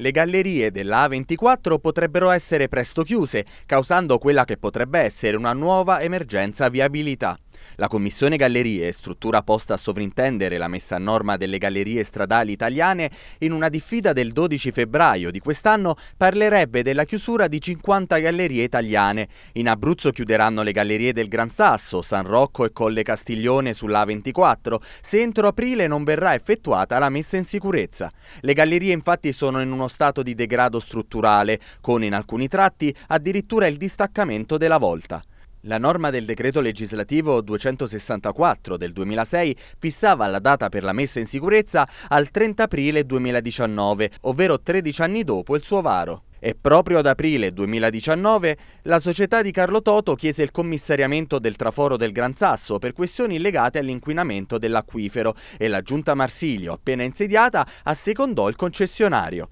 Le gallerie della A24 potrebbero essere presto chiuse, causando quella che potrebbe essere una nuova emergenza viabilità. La Commissione Gallerie, struttura posta a sovrintendere la messa a norma delle gallerie stradali italiane, in una diffida del 12 febbraio di quest'anno parlerebbe della chiusura di 50 gallerie italiane. In Abruzzo chiuderanno le gallerie del Gran Sasso, San Rocco e Colle Castiglione sulla A24 se entro aprile non verrà effettuata la messa in sicurezza. Le gallerie infatti sono in uno stato di degrado strutturale, con in alcuni tratti addirittura il distaccamento della volta. La norma del decreto legislativo 264 del 2006 fissava la data per la messa in sicurezza al 30 aprile 2019, ovvero 13 anni dopo il suo varo. E proprio ad aprile 2019 la società di Carlo Toto chiese il commissariamento del traforo del Gran Sasso per questioni legate all'inquinamento dell'acquifero e la giunta Marsilio, appena insediata, assecondò il concessionario.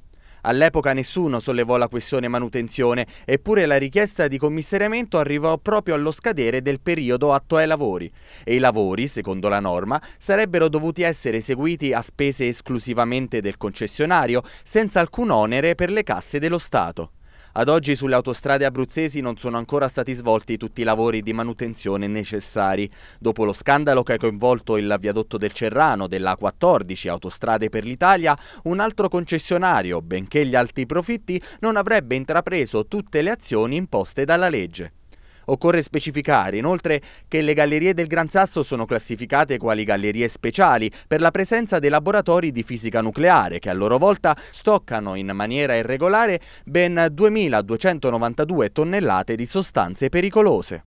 All'epoca nessuno sollevò la questione manutenzione, eppure la richiesta di commissariamento arrivò proprio allo scadere del periodo atto ai lavori. E i lavori, secondo la norma, sarebbero dovuti essere eseguiti a spese esclusivamente del concessionario, senza alcun onere per le casse dello Stato. Ad oggi sulle autostrade abruzzesi non sono ancora stati svolti tutti i lavori di manutenzione necessari. Dopo lo scandalo che ha coinvolto il viadotto del Cerrano della 14 Autostrade per l'Italia, un altro concessionario, benché gli alti profitti, non avrebbe intrapreso tutte le azioni imposte dalla legge. Occorre specificare inoltre che le gallerie del Gran Sasso sono classificate quali gallerie speciali per la presenza dei laboratori di fisica nucleare che a loro volta stoccano in maniera irregolare ben 2.292 tonnellate di sostanze pericolose.